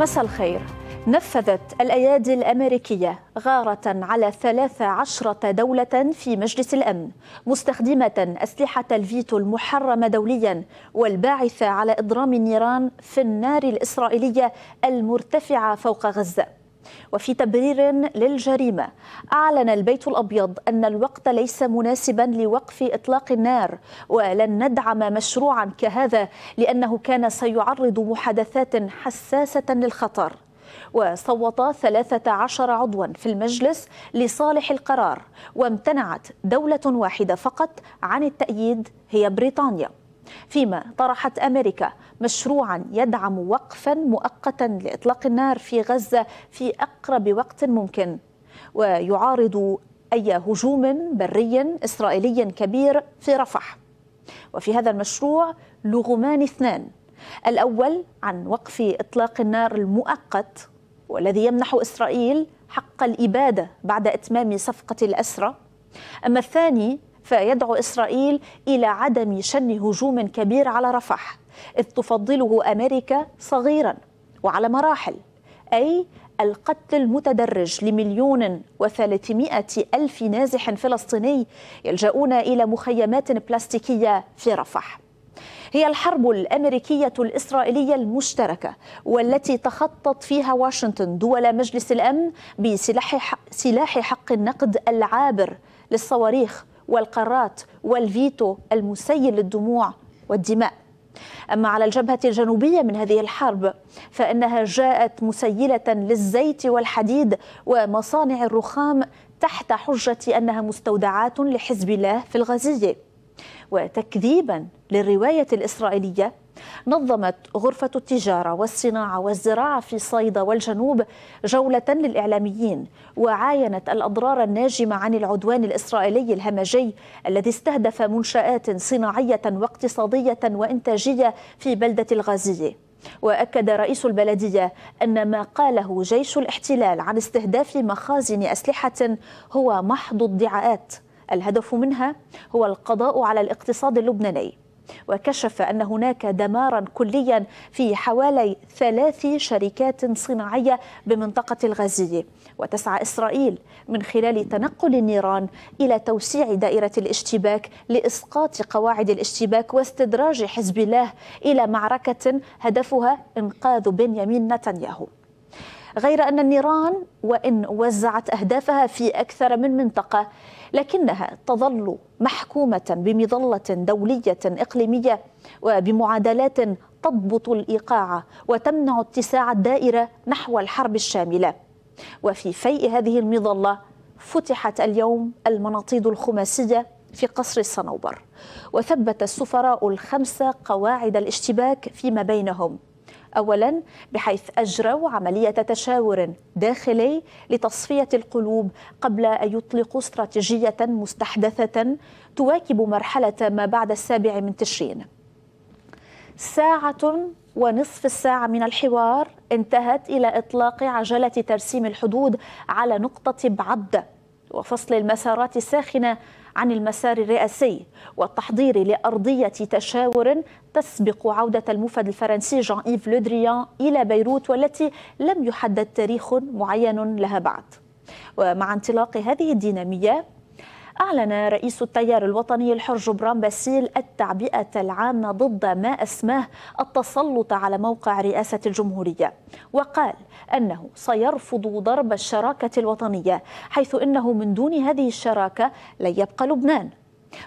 مساء الخير نفذت الأيادي الأمريكية غارة على 13 دولة في مجلس الأمن مستخدمة أسلحة الفيتو المحرمة دوليا والباعثة على إضرام النيران في النار الإسرائيلية المرتفعة فوق غزة وفي تبرير للجريمه اعلن البيت الابيض ان الوقت ليس مناسبا لوقف اطلاق النار ولن ندعم مشروعا كهذا لانه كان سيعرض محادثات حساسه للخطر وصوت 13 عضوا في المجلس لصالح القرار وامتنعت دولة واحدة فقط عن التأييد هي بريطانيا فيما طرحت أمريكا مشروعا يدعم وقفا مؤقتا لإطلاق النار في غزة في أقرب وقت ممكن ويعارض أي هجوم بري إسرائيلي كبير في رفح وفي هذا المشروع لغمان اثنان الأول عن وقف إطلاق النار المؤقت والذي يمنح إسرائيل حق الإبادة بعد إتمام صفقة الأسرة أما الثاني فيدعو إسرائيل إلى عدم شن هجوم كبير على رفح إذ تفضله أمريكا صغيرا وعلى مراحل أي القتل المتدرج لمليون وثلاثمائة ألف نازح فلسطيني يلجؤون إلى مخيمات بلاستيكية في رفح هي الحرب الامريكيه الاسرائيليه المشتركه والتي تخطط فيها واشنطن دول مجلس الامن بسلاح سلاح حق النقد العابر للصواريخ والقارات والفيتو المسيل للدموع والدماء أما على الجبهة الجنوبية من هذه الحرب فإنها جاءت مسيلة للزيت والحديد ومصانع الرخام تحت حجة أنها مستودعات لحزب الله في الغزية وتكذيبا للرواية الإسرائيلية نظمت غرفة التجارة والصناعة والزراعة في صيدا والجنوب جولة للإعلاميين وعاينت الأضرار الناجمة عن العدوان الإسرائيلي الهمجي الذي استهدف منشآت صناعية واقتصادية وإنتاجية في بلدة الغازية واكد رئيس البلديه ان ما قاله جيش الاحتلال عن استهداف مخازن اسلحه هو محض ادعاءات الهدف منها هو القضاء على الاقتصاد اللبناني وكشف أن هناك دمارا كليا في حوالي ثلاث شركات صناعية بمنطقة الغازية وتسعى إسرائيل من خلال تنقل النيران إلى توسيع دائرة الاشتباك لإسقاط قواعد الاشتباك واستدراج حزب الله إلى معركة هدفها إنقاذ بنيامين نتنياهو غير أن النيران وإن وزعت أهدافها في أكثر من منطقة لكنها تظل محكومة بمظلة دولية إقليمية وبمعادلات تضبط الإيقاع وتمنع اتساع الدائرة نحو الحرب الشاملة وفي فيء هذه المظلة فتحت اليوم المناطيد الخماسية في قصر الصنوبر وثبت السفراء الخمسة قواعد الاشتباك فيما بينهم أولا بحيث أجروا عملية تشاور داخلي لتصفية القلوب قبل أن يطلقوا استراتيجية مستحدثة تواكب مرحلة ما بعد السابع من تشرين ساعة ونصف الساعة من الحوار انتهت إلى إطلاق عجلة ترسيم الحدود على نقطة بعدة وفصل المسارات الساخنة عن المسار الرئاسي والتحضير لأرضية تشاور تسبق عودة المفد الفرنسي جان إيف لودريان إلى بيروت والتي لم يحدد تاريخ معين لها بعد ومع انطلاق هذه الدينامية أعلن رئيس التيار الوطني الحر جبران باسيل التعبئة العامة ضد ما أسماه التسلط على موقع رئاسة الجمهورية وقال أنه سيرفض ضرب الشراكة الوطنية حيث أنه من دون هذه الشراكة لن يبقى لبنان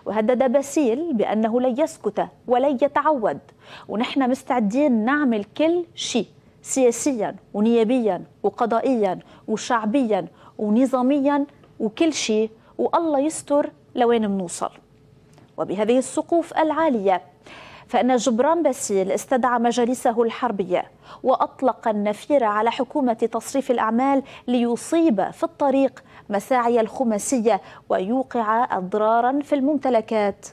وهدد باسيل بأنه لن يسكت ولن يتعود ونحن مستعدين نعمل كل شيء سياسيا ونيابيا وقضائيا وشعبيا ونظاميا وكل شيء والله يستر لوين منوصل وبهذه السقوف العالية فإن جبران باسيل استدعى مجالسه الحربية وأطلق النفير على حكومة تصريف الأعمال ليصيب في الطريق مساعي الخماسية ويوقع أضرارا في الممتلكات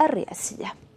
الرئاسية